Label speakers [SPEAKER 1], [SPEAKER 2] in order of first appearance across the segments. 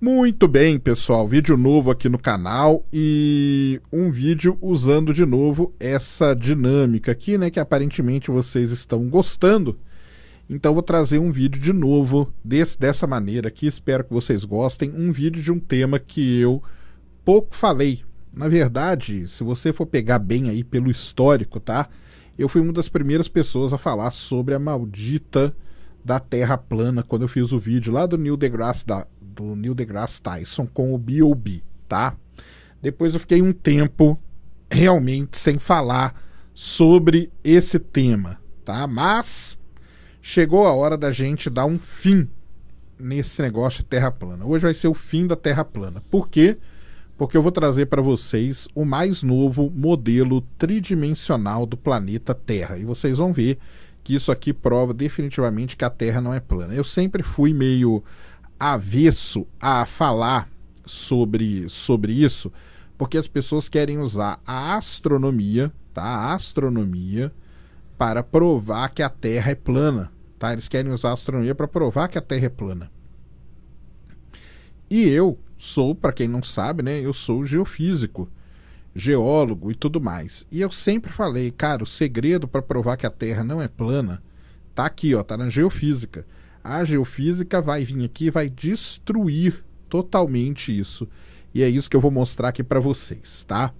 [SPEAKER 1] Muito bem, pessoal, vídeo novo aqui no canal e um vídeo usando de novo essa dinâmica aqui, né, que aparentemente vocês estão gostando. Então vou trazer um vídeo de novo desse, dessa maneira aqui, espero que vocês gostem, um vídeo de um tema que eu pouco falei. Na verdade, se você for pegar bem aí pelo histórico, tá? Eu fui uma das primeiras pessoas a falar sobre a maldita da Terra plana quando eu fiz o vídeo lá do Neil deGrasse da do Neil deGrasse Tyson com o B.O.B., tá? Depois eu fiquei um tempo realmente sem falar sobre esse tema, tá? Mas chegou a hora da gente dar um fim nesse negócio de terra plana. Hoje vai ser o fim da terra plana. Por quê? Porque eu vou trazer para vocês o mais novo modelo tridimensional do planeta Terra e vocês vão ver que isso aqui prova definitivamente que a Terra não é plana. Eu sempre fui meio avesso a falar sobre, sobre isso, porque as pessoas querem usar a astronomia, tá? A astronomia para provar que a Terra é plana, tá? Eles querem usar a astronomia para provar que a Terra é plana. E eu sou, para quem não sabe, né, eu sou geofísico, geólogo e tudo mais. E eu sempre falei, cara, o segredo para provar que a Terra não é plana tá aqui, ó, tá na geofísica. A geofísica vai vir aqui e vai destruir totalmente isso. E é isso que eu vou mostrar aqui para vocês, tá?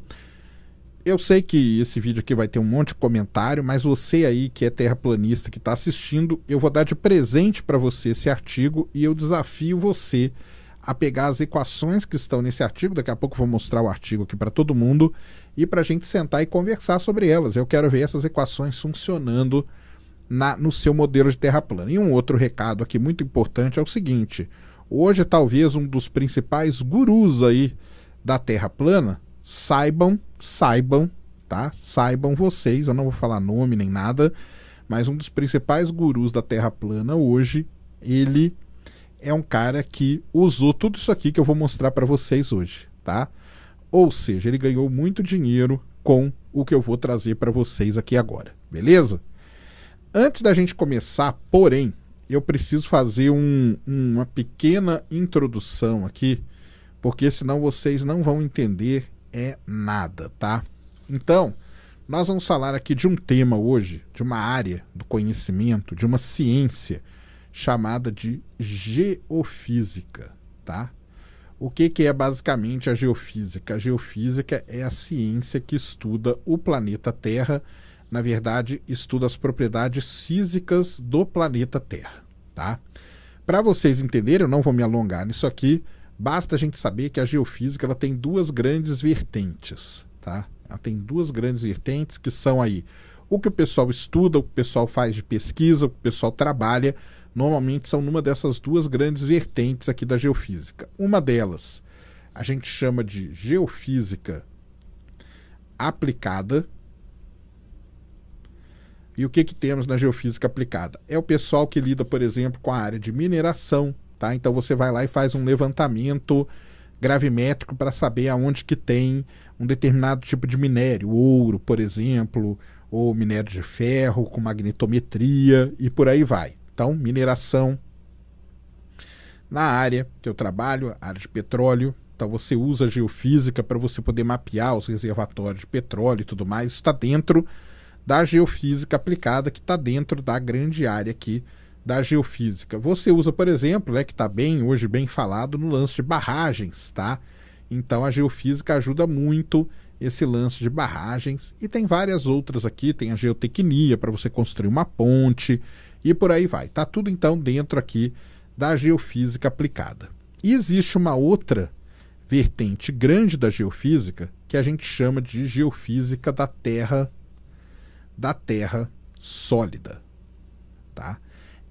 [SPEAKER 1] Eu sei que esse vídeo aqui vai ter um monte de comentário, mas você aí que é terraplanista que está assistindo, eu vou dar de presente para você esse artigo e eu desafio você a pegar as equações que estão nesse artigo. Daqui a pouco eu vou mostrar o artigo aqui para todo mundo e para a gente sentar e conversar sobre elas. Eu quero ver essas equações funcionando na, no seu modelo de terra plana. E um outro recado aqui muito importante é o seguinte: hoje talvez um dos principais gurus aí da terra plana saibam, saibam, tá? Saibam vocês, eu não vou falar nome nem nada, mas um dos principais gurus da terra plana hoje, ele é um cara que usou tudo isso aqui que eu vou mostrar para vocês hoje, tá? Ou seja, ele ganhou muito dinheiro com o que eu vou trazer para vocês aqui agora, beleza? Antes da gente começar, porém, eu preciso fazer um, uma pequena introdução aqui, porque senão vocês não vão entender é nada, tá? Então, nós vamos falar aqui de um tema hoje, de uma área do conhecimento, de uma ciência chamada de geofísica, tá? O que, que é basicamente a geofísica? A geofísica é a ciência que estuda o planeta Terra na verdade, estuda as propriedades físicas do planeta Terra, tá? Para vocês entenderem, eu não vou me alongar nisso aqui, basta a gente saber que a geofísica ela tem duas grandes vertentes, tá? Ela tem duas grandes vertentes que são aí o que o pessoal estuda, o que o pessoal faz de pesquisa, o que o pessoal trabalha, normalmente são numa dessas duas grandes vertentes aqui da geofísica. Uma delas a gente chama de geofísica aplicada, e o que, que temos na geofísica aplicada? É o pessoal que lida, por exemplo, com a área de mineração, tá? Então você vai lá e faz um levantamento gravimétrico para saber aonde que tem um determinado tipo de minério, ouro, por exemplo, ou minério de ferro com magnetometria e por aí vai. Então, mineração na área que eu trabalho, área de petróleo, então você usa geofísica para você poder mapear os reservatórios de petróleo e tudo mais, está dentro da geofísica aplicada que está dentro da grande área aqui da geofísica. Você usa, por exemplo, né, que está bem hoje bem falado no lance de barragens, tá? Então a geofísica ajuda muito esse lance de barragens e tem várias outras aqui, tem a geotecnia para você construir uma ponte e por aí vai. Tá tudo então dentro aqui da geofísica aplicada. E existe uma outra vertente grande da geofísica que a gente chama de geofísica da terra da Terra sólida, tá?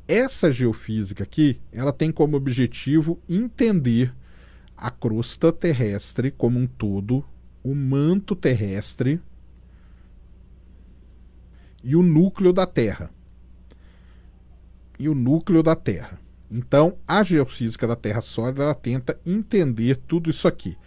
[SPEAKER 1] Essa geofísica aqui, ela tem como objetivo entender a crosta terrestre como um todo, o manto terrestre e o núcleo da Terra. E o núcleo da Terra. Então, a geofísica da Terra sólida, ela tenta entender tudo isso aqui.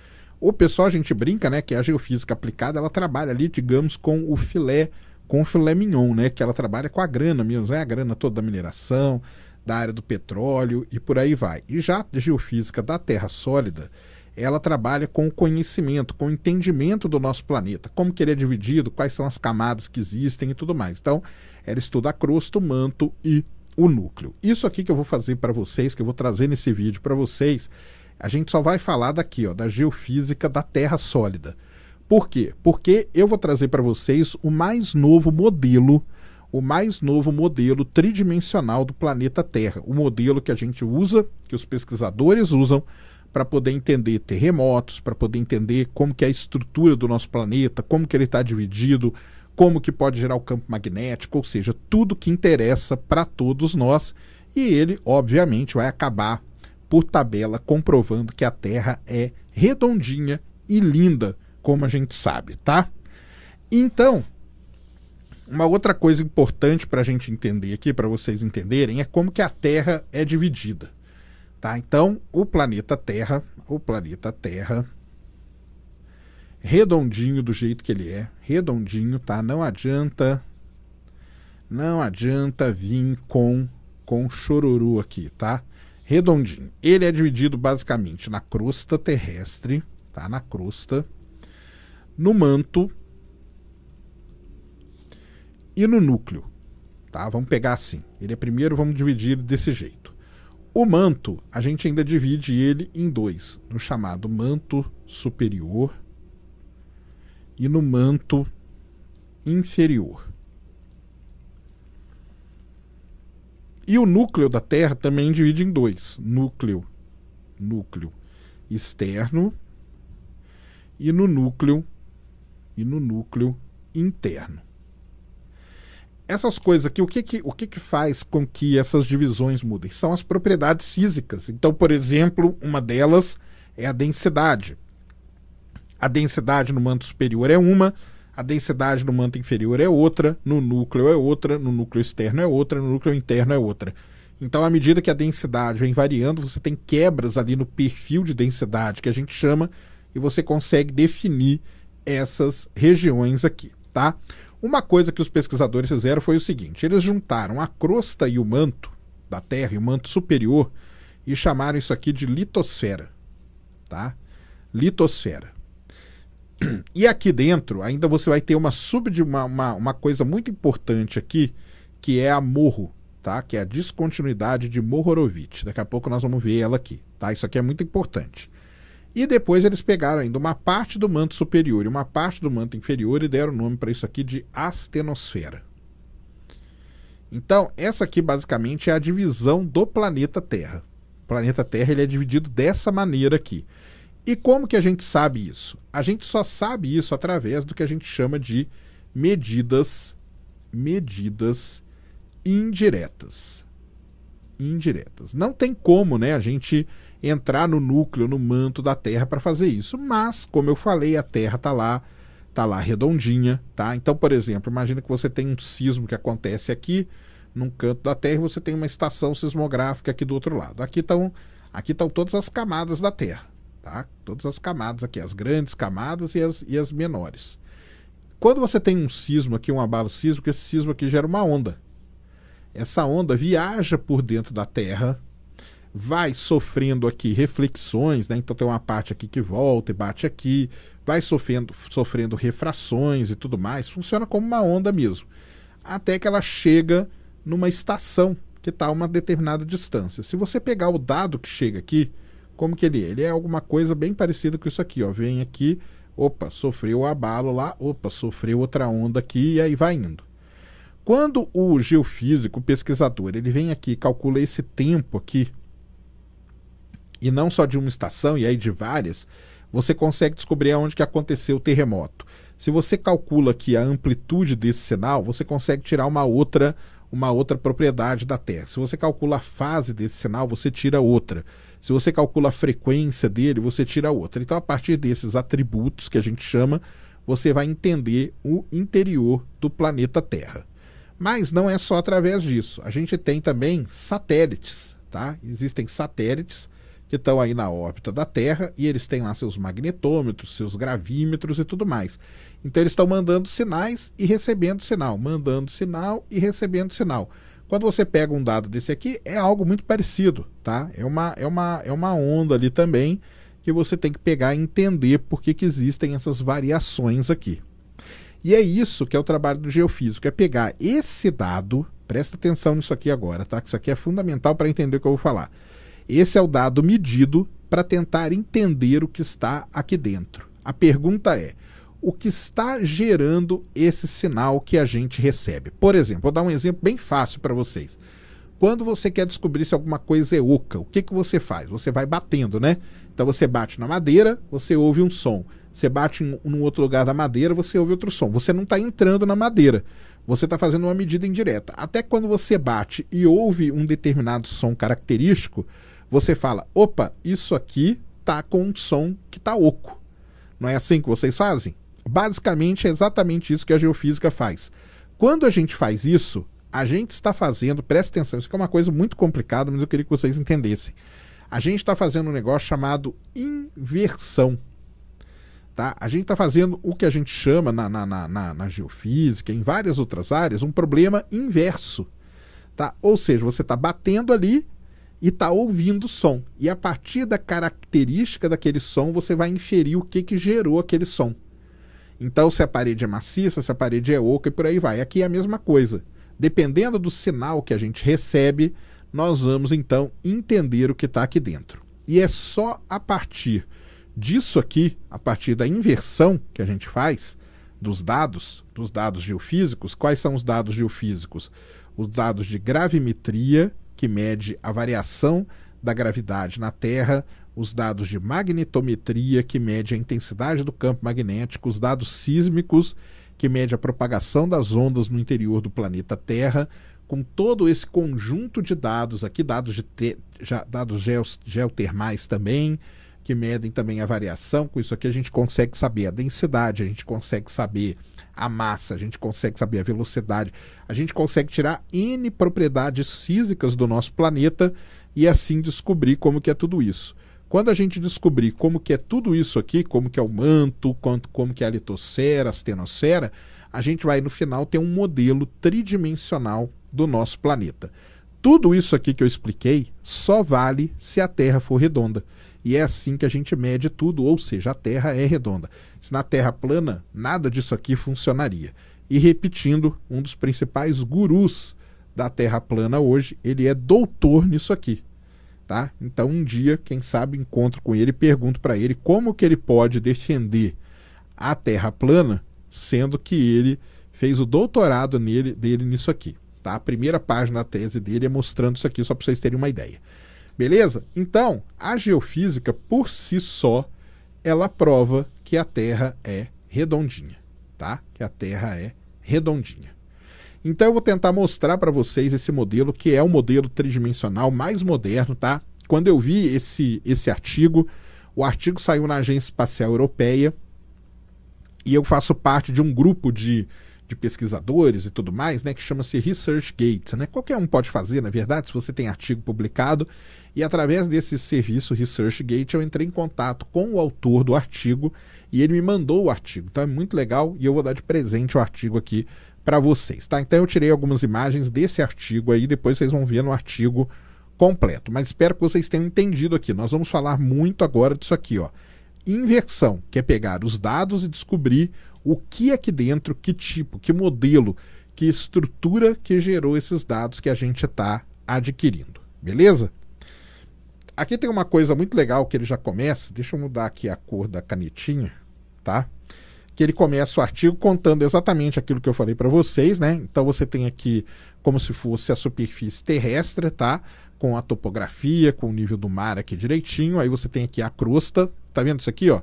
[SPEAKER 1] O pessoal, a gente brinca, né, que a geofísica aplicada, ela trabalha ali, digamos, com o filé com filé mignon, né? Que ela trabalha com a grana mesmo, é a grana toda da mineração, da área do petróleo e por aí vai. E já a geofísica da Terra sólida, ela trabalha com o conhecimento, com o entendimento do nosso planeta, como que ele é dividido, quais são as camadas que existem e tudo mais. Então, ela estuda a crosta, o manto e o núcleo. Isso aqui que eu vou fazer para vocês, que eu vou trazer nesse vídeo para vocês, a gente só vai falar daqui, ó, da geofísica da Terra sólida. Por quê? Porque eu vou trazer para vocês o mais novo modelo, o mais novo modelo tridimensional do planeta Terra, o modelo que a gente usa, que os pesquisadores usam para poder entender terremotos, para poder entender como que é a estrutura do nosso planeta, como que ele está dividido, como que pode gerar o campo magnético, ou seja, tudo que interessa para todos nós. E ele, obviamente, vai acabar por tabela comprovando que a Terra é redondinha e linda como a gente sabe, tá? Então, uma outra coisa importante para a gente entender aqui, para vocês entenderem, é como que a Terra é dividida. Tá? Então, o planeta Terra, o planeta Terra, redondinho do jeito que ele é, redondinho, tá? Não adianta, não adianta vir com com choruru aqui, tá? Redondinho. Ele é dividido basicamente na crosta terrestre, tá? Na crosta no manto e no núcleo. Tá? Vamos pegar assim. Ele é primeiro, vamos dividir desse jeito. O manto, a gente ainda divide ele em dois, no chamado manto superior e no manto inferior. E o núcleo da Terra também divide em dois: núcleo, núcleo externo e no núcleo e no núcleo interno. Essas coisas aqui, o que que, o que, que faz com que essas divisões mudem? São as propriedades físicas. Então, por exemplo, uma delas é a densidade. A densidade no manto superior é uma, a densidade no manto inferior é outra, no núcleo é outra, no núcleo externo é outra, no núcleo interno é outra. Então, à medida que a densidade vem variando, você tem quebras ali no perfil de densidade que a gente chama e você consegue definir essas regiões aqui, tá? Uma coisa que os pesquisadores fizeram foi o seguinte: eles juntaram a crosta e o manto da Terra, e o manto superior, e chamaram isso aqui de litosfera, tá? Litosfera. E aqui dentro ainda você vai ter uma sub uma, uma, uma coisa muito importante aqui, que é a morro, tá? Que é a descontinuidade de Mohorovitch. Daqui a pouco nós vamos ver ela aqui, tá? Isso aqui é muito importante. E depois eles pegaram ainda uma parte do manto superior e uma parte do manto inferior e deram o nome para isso aqui de astenosfera. Então, essa aqui basicamente é a divisão do planeta Terra. O planeta Terra ele é dividido dessa maneira aqui. E como que a gente sabe isso? A gente só sabe isso através do que a gente chama de medidas medidas indiretas. Indiretas. Não tem como, né, a gente entrar no núcleo, no manto da Terra para fazer isso. Mas, como eu falei, a Terra está lá, tá lá redondinha, tá? Então, por exemplo, imagina que você tem um sismo que acontece aqui, num canto da Terra, e você tem uma estação sismográfica aqui do outro lado. Aqui estão aqui estão todas as camadas da Terra, tá? Todas as camadas aqui, as grandes camadas e as, e as menores. Quando você tem um sismo aqui, um abalo sísmico, esse sismo aqui gera uma onda. Essa onda viaja por dentro da Terra, vai sofrendo aqui reflexões, né? Então tem uma parte aqui que volta e bate aqui, vai sofrendo, sofrendo refrações e tudo mais. Funciona como uma onda mesmo. Até que ela chega numa estação que está a uma determinada distância. Se você pegar o dado que chega aqui, como que ele é? Ele é alguma coisa bem parecida com isso aqui, ó. Vem aqui, opa, sofreu o abalo lá, opa, sofreu outra onda aqui e aí vai indo. Quando o geofísico, o pesquisador, ele vem aqui e calcula esse tempo aqui, e não só de uma estação, e aí de várias, você consegue descobrir aonde que aconteceu o terremoto. Se você calcula que a amplitude desse sinal, você consegue tirar uma outra uma outra propriedade da Terra. Se você calcula a fase desse sinal, você tira outra. Se você calcula a frequência dele, você tira outra. Então, a partir desses atributos que a gente chama, você vai entender o interior do planeta Terra. Mas não é só através disso. A gente tem também satélites, tá? Existem satélites que estão aí na órbita da Terra e eles têm lá seus magnetômetros, seus gravímetros e tudo mais. Então eles estão mandando sinais e recebendo sinal, mandando sinal e recebendo sinal. Quando você pega um dado desse aqui, é algo muito parecido, tá? É uma, é uma, é uma onda ali também que você tem que pegar e entender por que, que existem essas variações aqui. E é isso que é o trabalho do geofísico, é pegar esse dado, presta atenção nisso aqui agora, tá? Que isso aqui é fundamental para entender o que eu vou falar esse é o dado medido para tentar entender o que está aqui dentro. A pergunta é: o que está gerando esse sinal que a gente recebe? Por exemplo, vou dar um exemplo bem fácil para vocês. Quando você quer descobrir se alguma coisa é oca, o que, que você faz? Você vai batendo, né? Então você bate na madeira, você ouve um som. Você bate em um outro lugar da madeira, você ouve outro som. Você não está entrando na madeira. Você está fazendo uma medida indireta. Até quando você bate e ouve um determinado som característico, você fala: opa, isso aqui tá com um som que tá oco. Não é assim que vocês fazem? Basicamente é exatamente isso que a geofísica faz. Quando a gente faz isso, a gente está fazendo, presta atenção, isso aqui é uma coisa muito complicada, mas eu queria que vocês entendessem. A gente está fazendo um negócio chamado inversão. Tá? A gente está fazendo o que a gente chama na, na, na, na, geofísica, em várias outras áreas, um problema inverso. Tá? Ou seja, você está batendo ali e está ouvindo o som. E a partir da característica daquele som, você vai inferir o que, que gerou aquele som. Então, se a parede é maciça, se a parede é oca e por aí vai. Aqui é a mesma coisa. Dependendo do sinal que a gente recebe, nós vamos então entender o que está aqui dentro. E é só a partir disso aqui, a partir da inversão que a gente faz dos dados, dos dados geofísicos, quais são os dados geofísicos? Os dados de gravimetria, que mede a variação da gravidade na Terra, os dados de magnetometria, que mede a intensidade do campo magnético, os dados sísmicos, que mede a propagação das ondas no interior do planeta Terra, com todo esse conjunto de dados aqui, dados, de te, já, dados geos, geotermais também, que medem também a variação. Com isso aqui a gente consegue saber a densidade, a gente consegue saber a massa, a gente consegue saber a velocidade, a gente consegue tirar N propriedades físicas do nosso planeta e assim descobrir como que é tudo isso. Quando a gente descobrir como que é tudo isso aqui, como que é o manto, quanto, como que é a litosfera, a astenosfera, a gente vai no final ter um modelo tridimensional do nosso planeta. Tudo isso aqui que eu expliquei só vale se a Terra for redonda. E é assim que a gente mede tudo, ou seja, a Terra é redonda. Se na Terra plana, nada disso aqui funcionaria. E repetindo, um dos principais gurus da Terra plana hoje, ele é doutor nisso aqui. Tá? Então um dia, quem sabe, encontro com ele e pergunto para ele como que ele pode defender a Terra plana, sendo que ele fez o doutorado nele, dele nisso aqui. Tá? A primeira página da tese dele é mostrando isso aqui, só para vocês terem uma ideia. Beleza? Então, a geofísica por si só, ela prova que a Terra é redondinha, tá? Que a Terra é redondinha. Então eu vou tentar mostrar para vocês esse modelo, que é o modelo tridimensional mais moderno, tá? Quando eu vi esse, esse artigo, o artigo saiu na Agência Espacial Europeia e eu faço parte de um grupo de, de pesquisadores e tudo mais, né, que chama-se ResearchGate, né? Qualquer um pode fazer, na verdade, se você tem artigo publicado, e através desse serviço ResearchGate eu entrei em contato com o autor do artigo e ele me mandou o artigo. Então é muito legal e eu vou dar de presente o artigo aqui para vocês, tá? Então eu tirei algumas imagens desse artigo aí, depois vocês vão ver no artigo completo. Mas espero que vocês tenham entendido aqui. Nós vamos falar muito agora disso aqui, ó. Inversão, que é pegar os dados e descobrir o que é aqui dentro, que tipo, que modelo, que estrutura que gerou esses dados que a gente está adquirindo. Beleza? Aqui tem uma coisa muito legal que ele já começa, deixa eu mudar aqui a cor da canetinha, tá? Que ele começa o artigo contando exatamente aquilo que eu falei para vocês, né? Então você tem aqui como se fosse a superfície terrestre, tá? Com a topografia, com o nível do mar aqui direitinho. Aí você tem aqui a crosta, tá vendo isso aqui, ó?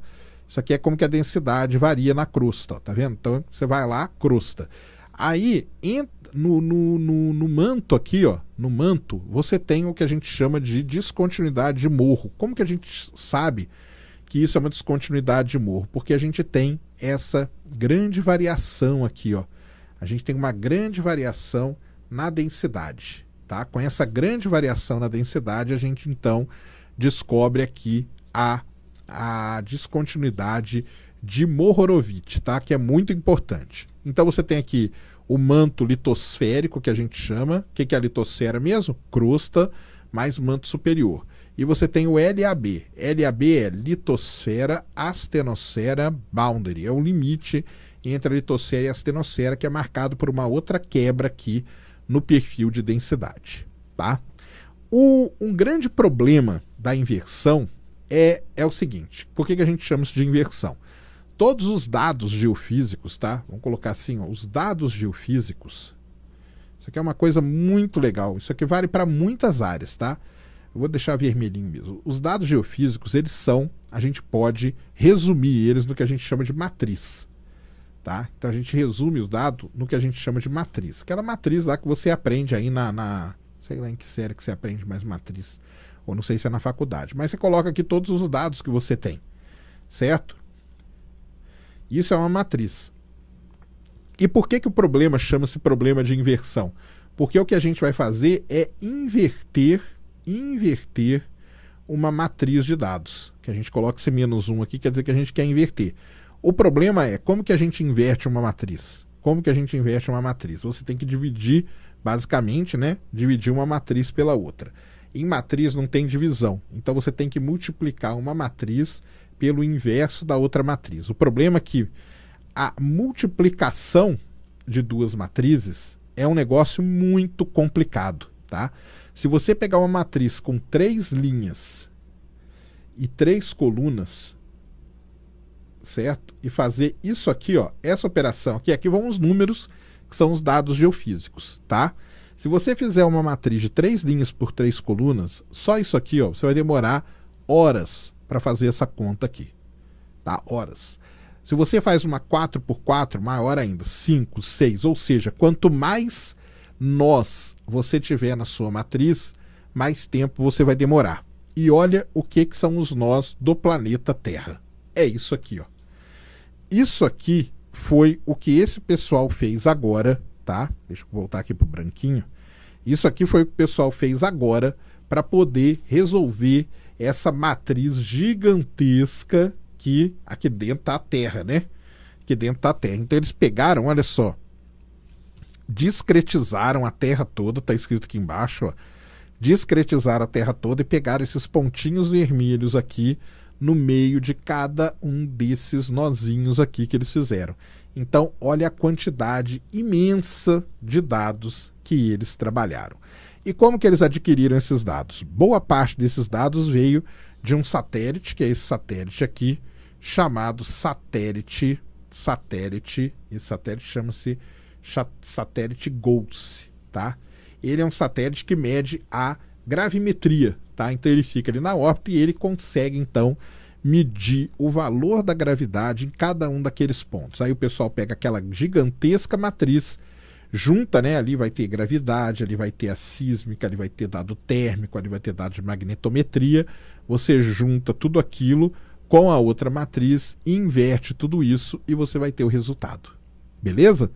[SPEAKER 1] Isso aqui é como que a densidade varia na crosta, ó, tá vendo? Então você vai lá, crosta. Aí, entra no, no, no, no, manto aqui, ó, no manto, você tem o que a gente chama de descontinuidade de morro. Como que a gente sabe que isso é uma descontinuidade de morro? Porque a gente tem essa grande variação aqui, ó. A gente tem uma grande variação na densidade, tá? Com essa grande variação na densidade, a gente então descobre aqui a, a descontinuidade de Mohorovic, tá? Que é muito importante. Então você tem aqui o manto litosférico, que a gente chama. O que, que é a litosfera mesmo? Crosta mais manto superior. E você tem o LAB. LAB é litosfera, astenosfera, boundary. É o limite entre a litosfera e a astenosfera, que é marcado por uma outra quebra aqui no perfil de densidade. Tá? O, um grande problema da inversão é, é o seguinte: por que, que a gente chama isso de inversão? todos os dados geofísicos, tá? Vamos colocar assim, ó, os dados geofísicos. Isso aqui é uma coisa muito legal. Isso aqui vale para muitas áreas, tá? Eu vou deixar vermelhinho mesmo. Os dados geofísicos, eles são, a gente pode resumir eles no que a gente chama de matriz. Tá? Então a gente resume os dados no que a gente chama de matriz. Aquela matriz lá que você aprende aí na, na sei lá em que série que você aprende mais matriz, ou não sei se é na faculdade, mas você coloca aqui todos os dados que você tem, certo? Isso é uma matriz. E por que, que o problema chama-se problema de inversão? Porque o que a gente vai fazer é inverter, inverter uma matriz de dados. Que a gente coloca esse menos 1 aqui, quer dizer que a gente quer inverter. O problema é como que a gente inverte uma matriz? Como que a gente inverte uma matriz? Você tem que dividir, basicamente, né? Dividir uma matriz pela outra. Em matriz não tem divisão. Então você tem que multiplicar uma matriz pelo inverso da outra matriz. O problema é que a multiplicação de duas matrizes é um negócio muito complicado, tá? Se você pegar uma matriz com três linhas e três colunas, certo? E fazer isso aqui, ó, essa operação aqui, aqui vão os números que são os dados geofísicos, tá? Se você fizer uma matriz de três linhas por três colunas, só isso aqui, ó, você vai demorar horas para fazer essa conta aqui. Tá? Horas. Se você faz uma 4 por 4, maior ainda, 5, 6, ou seja, quanto mais nós você tiver na sua matriz, mais tempo você vai demorar. E olha o que, que são os nós do planeta Terra. É isso aqui, ó. Isso aqui foi o que esse pessoal fez agora, tá? Deixa eu voltar aqui pro branquinho. Isso aqui foi o que o pessoal fez agora para poder resolver essa matriz gigantesca que aqui dentro está a Terra, né? Aqui dentro está a Terra. Então eles pegaram, olha só, discretizaram a Terra toda, está escrito aqui embaixo, ó. Discretizaram a Terra toda e pegaram esses pontinhos vermelhos aqui no meio de cada um desses nozinhos aqui que eles fizeram. Então, olha a quantidade imensa de dados que eles trabalharam. E como que eles adquiriram esses dados? Boa parte desses dados veio de um satélite, que é esse satélite aqui, chamado satélite, satélite, esse satélite chama-se satélite GOES, tá? Ele é um satélite que mede a gravimetria, tá? Então ele fica ali na órbita e ele consegue então medir o valor da gravidade em cada um daqueles pontos. Aí o pessoal pega aquela gigantesca matriz junta, né? Ali vai ter gravidade, ali vai ter a sísmica, ali vai ter dado térmico, ali vai ter dado de magnetometria. Você junta tudo aquilo com a outra matriz, inverte tudo isso e você vai ter o resultado. Beleza?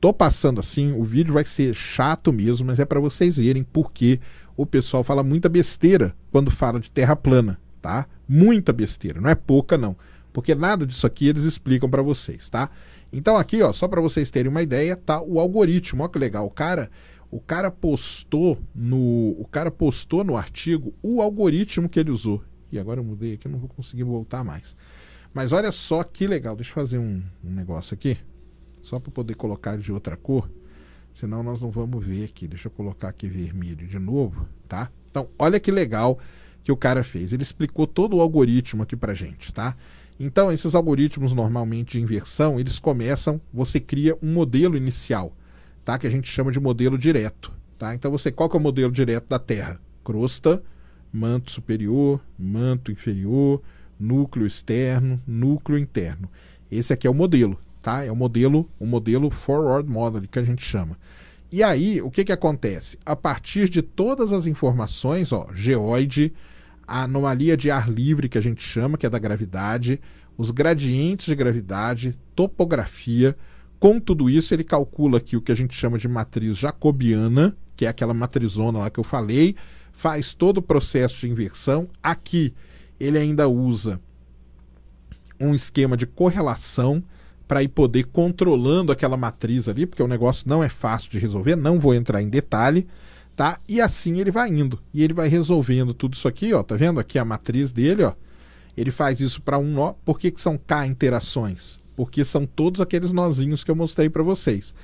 [SPEAKER 1] Tô passando assim, o vídeo vai ser chato mesmo, mas é para vocês verem porque o pessoal fala muita besteira quando fala de terra plana, tá? Muita besteira, não é pouca não, porque nada disso aqui eles explicam para vocês, tá? Então aqui, ó, só para vocês terem uma ideia, tá o algoritmo. Ó que legal, o cara, o cara postou no, o cara postou no artigo o algoritmo que ele usou. E agora eu mudei aqui, não vou conseguir voltar mais. Mas olha só que legal, deixa eu fazer um, um negócio aqui, só para poder colocar de outra cor, senão nós não vamos ver aqui. Deixa eu colocar aqui vermelho de novo, tá? Então, olha que legal que o cara fez. Ele explicou todo o algoritmo aqui pra gente, tá? Então, esses algoritmos normalmente de inversão, eles começam, você cria um modelo inicial, tá? Que a gente chama de modelo direto, tá? Então, você qual que é o modelo direto da Terra? Crosta, manto superior, manto inferior, núcleo externo, núcleo interno. Esse aqui é o modelo, tá? É o modelo, o modelo forward model que a gente chama. E aí, o que que acontece? A partir de todas as informações, ó, geoide, a anomalia de ar livre que a gente chama, que é da gravidade, os gradientes de gravidade, topografia. Com tudo isso, ele calcula aqui o que a gente chama de matriz jacobiana, que é aquela matrizona lá que eu falei, faz todo o processo de inversão. Aqui, ele ainda usa um esquema de correlação para ir poder controlando aquela matriz ali, porque o negócio não é fácil de resolver, não vou entrar em detalhe tá? E assim ele vai indo. E ele vai resolvendo tudo isso aqui, ó, tá vendo aqui a matriz dele, ó? Ele faz isso para um nó. Por que, que são K interações? Porque são todos aqueles nozinhos que eu mostrei para vocês.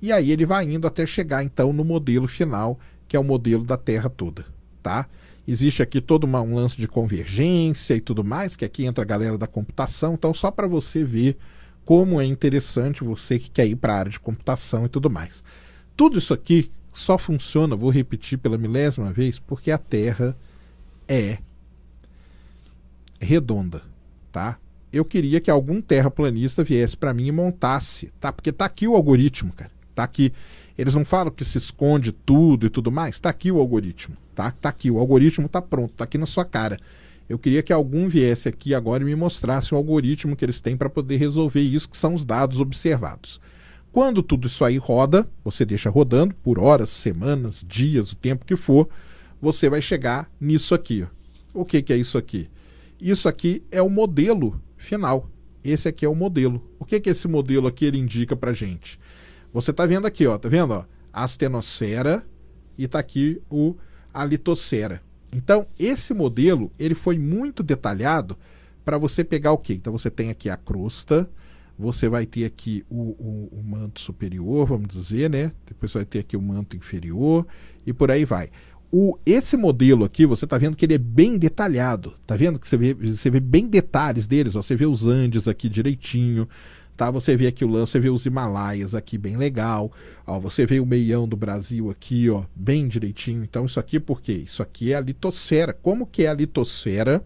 [SPEAKER 1] E aí ele vai indo até chegar então no modelo final, que é o modelo da Terra toda, tá? Existe aqui todo uma, um lance de convergência e tudo mais, que aqui entra a galera da computação, então só para você ver como é interessante você que quer ir para a área de computação e tudo mais. Tudo isso aqui só funciona, vou repetir pela milésima vez, porque a Terra é redonda, tá? Eu queria que algum terraplanista viesse para mim e montasse, tá? Porque tá aqui o algoritmo, cara. Tá aqui. Eles não falam que se esconde tudo e tudo mais. Tá aqui o algoritmo, tá? Tá aqui o algoritmo tá pronto, tá aqui na sua cara. Eu queria que algum viesse aqui agora e me mostrasse o algoritmo que eles têm para poder resolver isso, que são os dados observados. Quando tudo isso aí roda, você deixa rodando por horas, semanas, dias, o tempo que for, você vai chegar nisso aqui. O que, que é isso aqui? Isso aqui é o modelo final. Esse aqui é o modelo. O que, que esse modelo aqui ele indica para gente? Você está vendo aqui, ó, tá vendo? Ó, a astenosfera e está aqui o, a litosfera. Então, esse modelo ele foi muito detalhado para você pegar o que? Então, você tem aqui a crosta, você vai ter aqui o, o, o, manto superior, vamos dizer, né? Depois vai ter aqui o manto inferior e por aí vai. O, esse modelo aqui, você está vendo que ele é bem detalhado. Está vendo que você vê, você vê bem detalhes deles. Ó, você vê os Andes aqui direitinho. Tá? Você vê aqui o lance, você vê os Himalaias aqui bem legal. Ó, você vê o meião do Brasil aqui, ó, bem direitinho. Então isso aqui por quê? Isso aqui é a litosfera. Como que é a litosfera?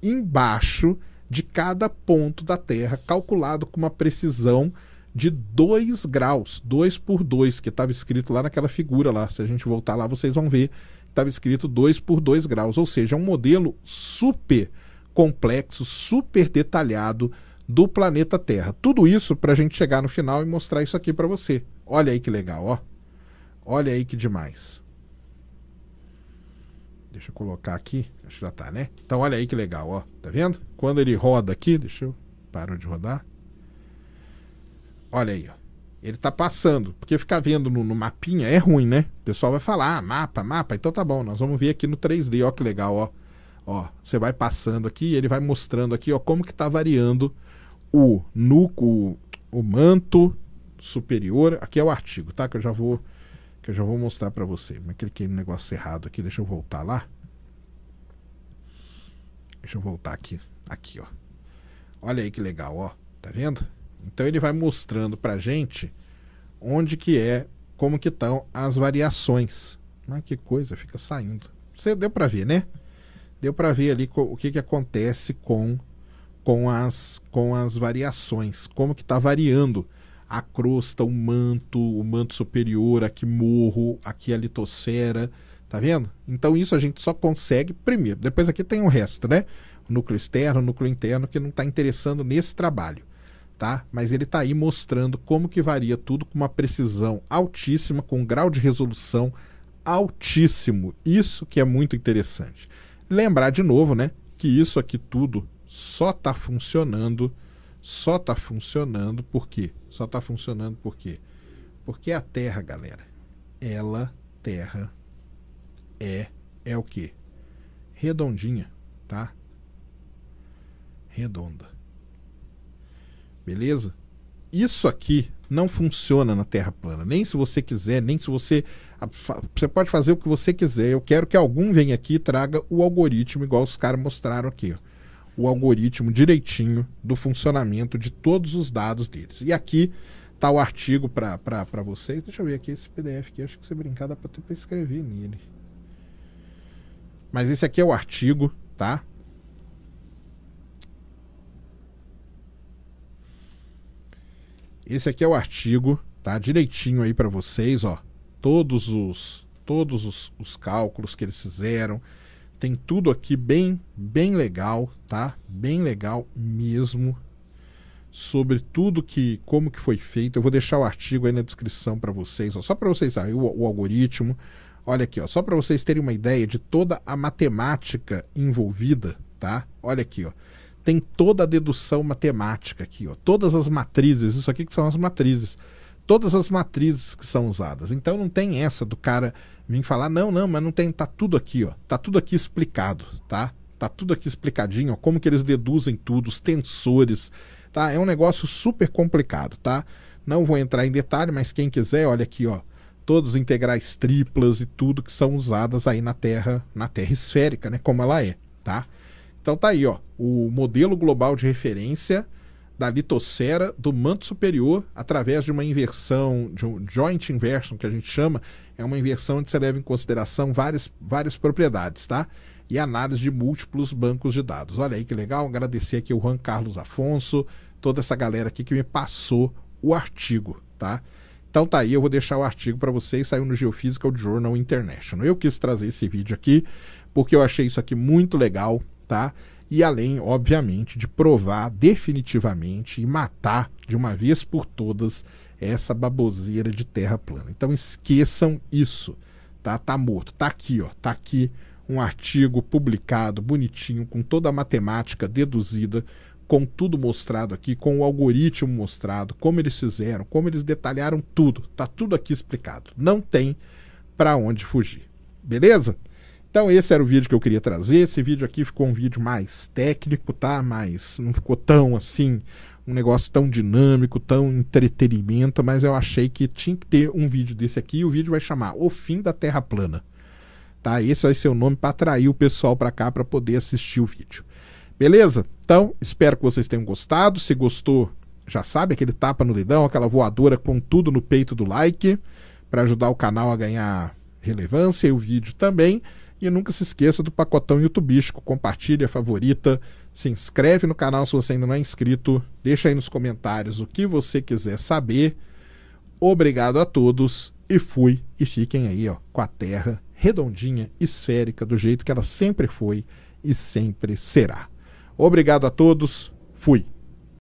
[SPEAKER 1] Embaixo de cada ponto da Terra, calculado com uma precisão de 2 graus, 2 por 2, que estava escrito lá naquela figura lá. Se a gente voltar lá, vocês vão ver estava escrito 2 por 2 graus, ou seja, é um modelo super complexo, super detalhado do planeta Terra. Tudo isso para a gente chegar no final e mostrar isso aqui para você. Olha aí que legal, ó. Olha aí que demais. Deixa eu colocar aqui. Acho que já tá, né? Então olha aí que legal, ó. Tá vendo? Quando ele roda aqui, deixa eu. parar de rodar. Olha aí, ó. Ele tá passando. Porque ficar vendo no, no mapinha é ruim, né? O pessoal vai falar, ah, mapa, mapa. Então tá bom, nós vamos ver aqui no 3D, ó que legal, ó. Ó, você vai passando aqui e ele vai mostrando aqui, ó, como que tá variando o núcleo, o manto superior. Aqui é o artigo, tá? Que eu já vou que eu já vou mostrar para você. Mas cliquei no é negócio errado aqui, deixa eu voltar lá. Deixa eu voltar aqui, aqui, ó. Olha aí que legal, ó. Tá vendo? Então ele vai mostrando pra gente onde que é, como que estão as variações. Mas que coisa, fica saindo. Você deu para ver, né? Deu para ver ali o que que acontece com com as com as variações, como que tá variando a crosta, o manto, o manto superior, aqui morro, aqui é a litosfera, tá vendo? Então isso a gente só consegue primeiro. Depois aqui tem o resto, né? O núcleo externo, o núcleo interno, que não está interessando nesse trabalho, tá? Mas ele está aí mostrando como que varia tudo com uma precisão altíssima, com um grau de resolução altíssimo. Isso que é muito interessante. Lembrar de novo, né? Que isso aqui tudo só está funcionando só está funcionando por quê? Só está funcionando por quê? Porque a Terra, galera, ela, Terra, é, é o quê? Redondinha, tá? Redonda. Beleza? Isso aqui não funciona na Terra plana. Nem se você quiser, nem se você. Você pode fazer o que você quiser. Eu quero que algum venha aqui e traga o algoritmo, igual os caras mostraram aqui. Ó o algoritmo direitinho do funcionamento de todos os dados deles. E aqui está o artigo para vocês. Deixa eu ver aqui esse PDF aqui. Acho que você brincar dá para escrever nele. Mas esse aqui é o artigo, tá? Esse aqui é o artigo, tá? Direitinho aí para vocês, ó. Todos os todos os, os cálculos que eles fizeram, tem tudo aqui bem, bem legal, tá? Bem legal mesmo sobre tudo que como que foi feito. Eu vou deixar o artigo aí na descrição para vocês, ó, só para vocês aí o, o, algoritmo. Olha aqui, ó, só para vocês terem uma ideia de toda a matemática envolvida, tá? Olha aqui, ó. Tem toda a dedução matemática aqui, ó. Todas as matrizes, isso aqui que são as matrizes. Todas as matrizes que são usadas. Então não tem essa do cara vim falar, não, não, mas não tem, tá tudo aqui, ó. Tá tudo aqui explicado, tá? Tá tudo aqui explicadinho, ó, como que eles deduzem tudo, os tensores, tá? É um negócio super complicado, tá? Não vou entrar em detalhe, mas quem quiser, olha aqui, ó. Todos os integrais triplas e tudo que são usadas aí na Terra, na Terra esférica, né? Como ela é, tá? Então tá aí, ó. O modelo global de referência da litosfera do manto superior através de uma inversão, de um joint inversion que a gente chama, é uma inversão onde você leva em consideração várias, várias propriedades, tá? E análise de múltiplos bancos de dados. Olha aí que legal, agradecer aqui o Juan Carlos Afonso, toda essa galera aqui que me passou o artigo, tá? Então tá aí, eu vou deixar o artigo para vocês, saiu no Geophysical Journal International. Eu quis trazer esse vídeo aqui porque eu achei isso aqui muito legal, tá? e além, obviamente, de provar definitivamente e matar de uma vez por todas essa baboseira de terra plana. Então esqueçam isso, tá? Tá morto, tá aqui, ó, tá aqui um artigo publicado bonitinho com toda a matemática deduzida, com tudo mostrado aqui, com o algoritmo mostrado, como eles fizeram, como eles detalharam tudo, tá tudo aqui explicado. Não tem para onde fugir. Beleza? Então esse era o vídeo que eu queria trazer. Esse vídeo aqui ficou um vídeo mais técnico, tá? Mas não ficou tão assim, um negócio tão dinâmico, tão entretenimento, mas eu achei que tinha que ter um vídeo desse aqui e o vídeo vai chamar O Fim da Terra Plana. Tá? Esse vai ser o nome para atrair o pessoal para cá para poder assistir o vídeo. Beleza? Então, espero que vocês tenham gostado. Se gostou, já sabe aquele tapa no dedão, aquela voadora com tudo no peito do like para ajudar o canal a ganhar relevância e o vídeo também. E nunca se esqueça do pacotão youtubístico. Compartilha, favorita, se inscreve no canal se você ainda não é inscrito. Deixa aí nos comentários o que você quiser saber. Obrigado a todos e fui. E fiquem aí ó, com a terra redondinha, esférica, do jeito que ela sempre foi e sempre será. Obrigado a todos. Fui.